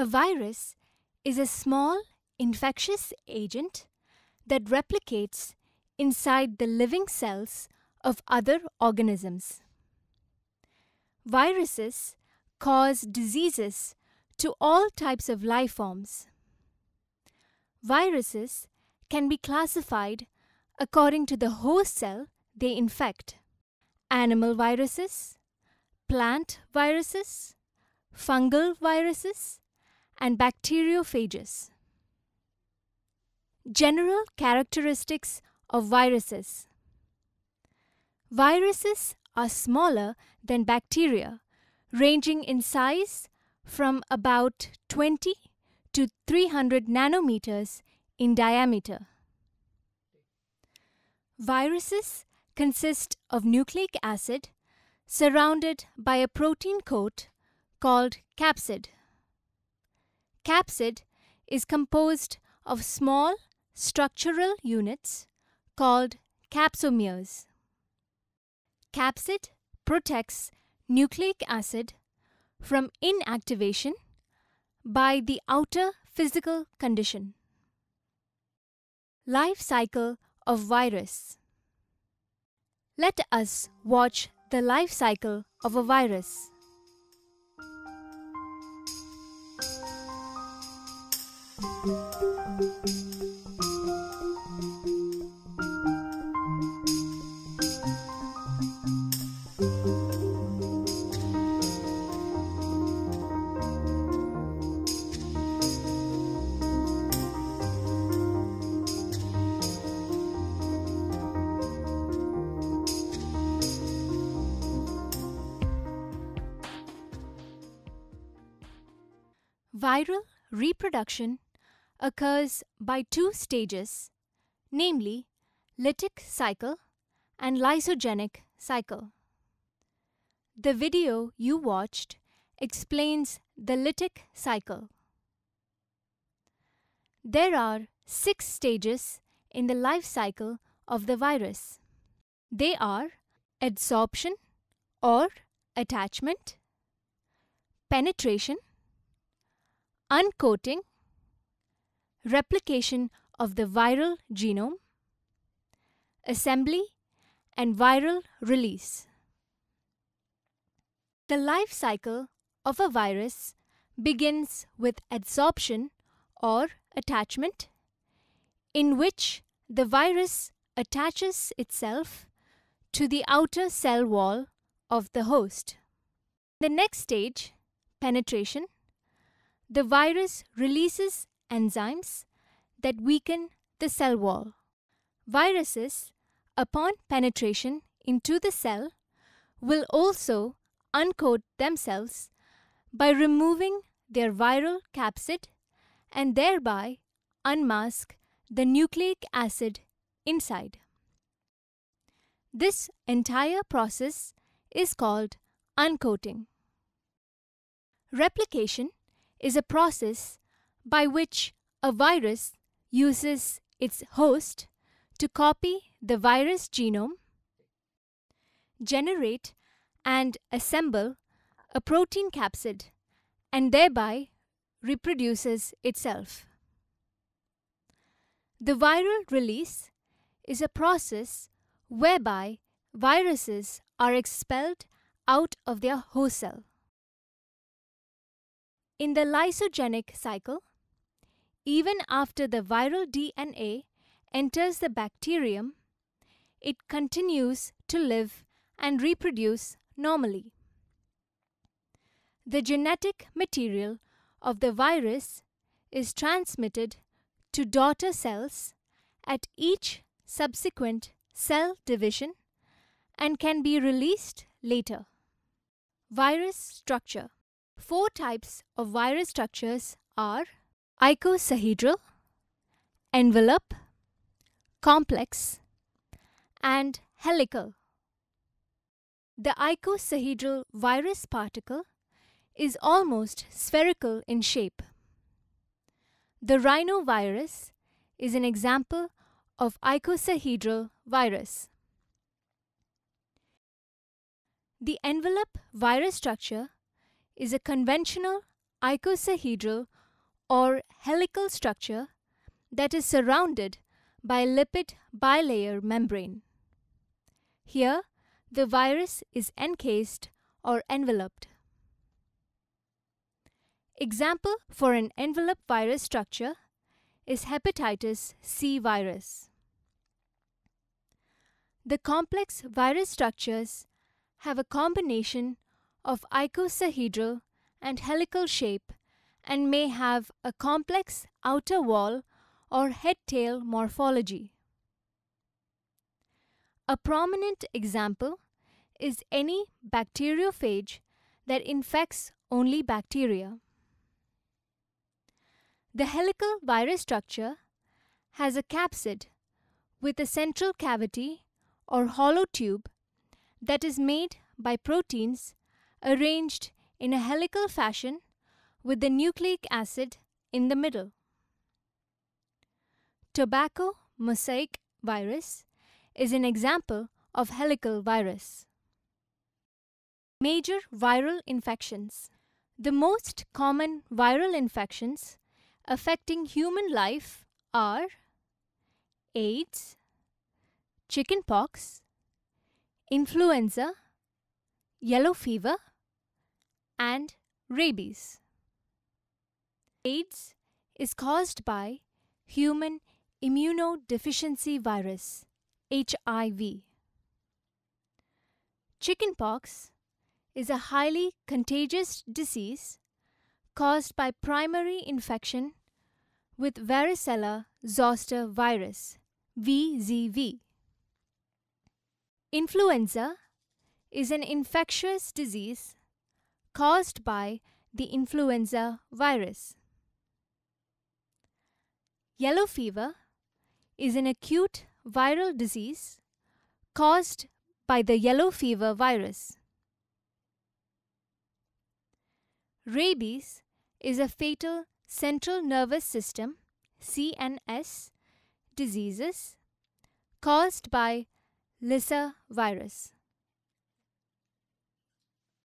A virus is a small infectious agent that replicates inside the living cells of other organisms. Viruses cause diseases to all types of life forms. Viruses can be classified according to the host cell they infect. Animal viruses, plant viruses, fungal viruses, and bacteriophages. General characteristics of viruses. Viruses are smaller than bacteria, ranging in size from about 20 to 300 nanometers in diameter. Viruses consist of nucleic acid surrounded by a protein coat called capsid capsid is composed of small structural units called capsomeres. Capsid protects nucleic acid from inactivation by the outer physical condition. Life cycle of virus. Let us watch the life cycle of a virus. Viral reproduction occurs by two stages, namely lytic cycle and lysogenic cycle. The video you watched explains the lytic cycle. There are six stages in the life cycle of the virus. They are adsorption or attachment, penetration, uncoating, replication of the viral genome, assembly, and viral release. The life cycle of a virus begins with adsorption or attachment, in which the virus attaches itself to the outer cell wall of the host. The next stage, penetration, the virus releases enzymes that weaken the cell wall. Viruses, upon penetration into the cell, will also uncoat themselves by removing their viral capsid and thereby unmask the nucleic acid inside. This entire process is called uncoating. Replication is a process by which a virus uses its host to copy the virus genome, generate and assemble a protein capsid and thereby reproduces itself. The viral release is a process whereby viruses are expelled out of their host cell. In the lysogenic cycle, even after the viral DNA enters the bacterium, it continues to live and reproduce normally. The genetic material of the virus is transmitted to daughter cells at each subsequent cell division and can be released later. Virus structure Four types of virus structures are icosahedral, envelope, complex, and helical. The icosahedral virus particle is almost spherical in shape. The rhinovirus is an example of icosahedral virus. The envelope virus structure is a conventional icosahedral or helical structure that is surrounded by lipid bilayer membrane. Here, the virus is encased or enveloped. Example for an envelope virus structure is hepatitis C virus. The complex virus structures have a combination of icosahedral and helical shape and may have a complex outer wall or head-tail morphology. A prominent example is any bacteriophage that infects only bacteria. The helical virus structure has a capsid with a central cavity or hollow tube that is made by proteins arranged in a helical fashion with the nucleic acid in the middle. Tobacco mosaic virus is an example of helical virus. Major viral infections. The most common viral infections affecting human life are AIDS, chickenpox, influenza, yellow fever, and rabies. AIDS is caused by human immunodeficiency virus, HIV. Chickenpox is a highly contagious disease caused by primary infection with varicella zoster virus, VZV. Influenza is an infectious disease caused by the influenza virus. Yellow fever is an acute viral disease caused by the yellow fever virus. Rabies is a fatal central nervous system CNS diseases caused by lyssa virus.